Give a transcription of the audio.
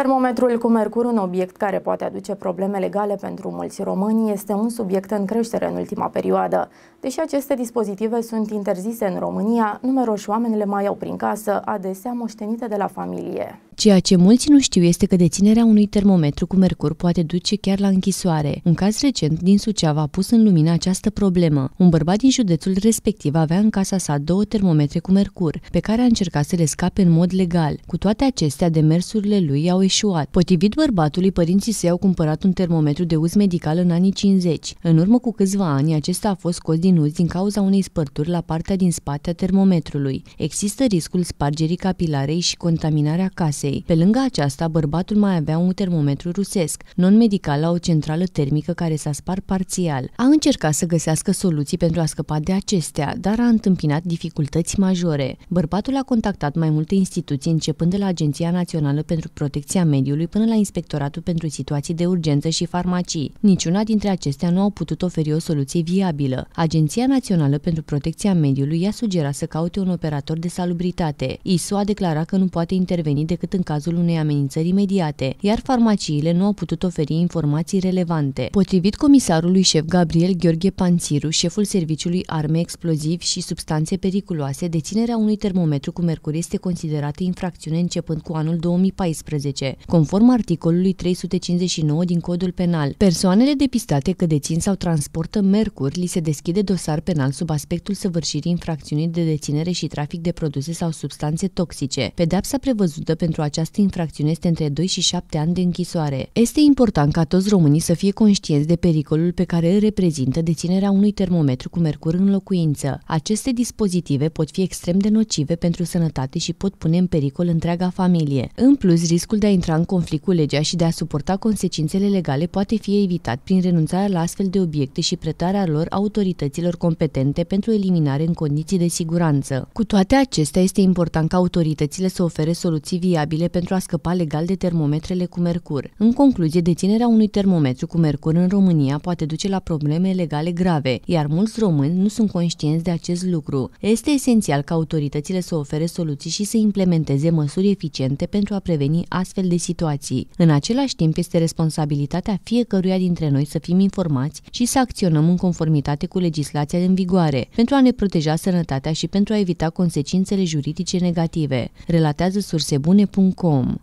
Termometrul cu mercur, un obiect care poate aduce probleme legale pentru mulți români, este un subiect în creștere în ultima perioadă. Deși aceste dispozitive sunt interzise în România, numeroși oameni le mai au prin casă, adesea moștenite de la familie. Ceea ce mulți nu știu este că deținerea unui termometru cu mercur poate duce chiar la închisoare. Un caz recent din Suceava a pus în lumină această problemă. Un bărbat din județul respectiv avea în casa sa două termometre cu mercur, pe care a încercat să le scape în mod legal. Cu toate acestea, demersurile lui au eșuat. Potrivit bărbatului, părinții săi au cumpărat un termometru de uz medical în anii 50. În urmă cu câțiva ani, acesta a fost scos din uz din cauza unei spărturi la partea din spate a termometrului. Există riscul spargerii capilarei și contaminarea casei Franței. Pe lângă aceasta, bărbatul mai avea un termometru rusesc, non-medical la o centrală termică care s-a spart parțial. A încercat să găsească soluții pentru a scăpa de acestea, dar a întâmpinat dificultăți majore. Bărbatul a contactat mai multe instituții, începând de la Agenția Națională pentru Protecția Mediului până la Inspectoratul pentru Situații de Urgență și Farmacii. Niciuna dintre acestea nu au putut oferi o soluție viabilă. Agenția Națională pentru Protecția Mediului i-a sugerat să caute un operator de salubritate. ISU a declarat că nu poate interveni decât în în cazul unei amenințări imediate, iar farmaciile nu au putut oferi informații relevante. Potrivit comisarului șef Gabriel Gheorghe Panțiru, șeful serviciului arme explozivi și substanțe periculoase, deținerea unui termometru cu mercur este considerată infracțiune începând cu anul 2014, conform articolului 359 din Codul Penal. Persoanele depistate că dețin sau transportă mercur li se deschide dosar penal sub aspectul săvârșirii infracțiunii de deținere și trafic de produse sau substanțe toxice. Pedapsa prevăzută pentru a această infracțiune este între 2 și 7 ani de închisoare. Este important ca toți românii să fie conștienți de pericolul pe care îl reprezintă deținerea unui termometru cu mercur în locuință. Aceste dispozitive pot fi extrem de nocive pentru sănătate și pot pune în pericol întreaga familie. În plus, riscul de a intra în conflict cu legea și de a suporta consecințele legale poate fi evitat prin renunțarea la astfel de obiecte și pretarea lor autorităților competente pentru eliminare în condiții de siguranță. Cu toate acestea, este important ca autoritățile să ofere soluții viabile fiabile pentru a scăpa legal de termometrele cu mercur. În concluzie, deținerea unui termometru cu mercur în România poate duce la probleme legale grave, iar mulți români nu sunt conștienți de acest lucru. Este esențial ca autoritățile să ofere soluții și să implementeze măsuri eficiente pentru a preveni astfel de situații. În același timp, este responsabilitatea fiecăruia dintre noi să fim informați și să acționăm în conformitate cu legislația în vigoare, pentru a ne proteja sănătatea și pentru a evita consecințele juridice negative. Relatează surse bune. perguntam como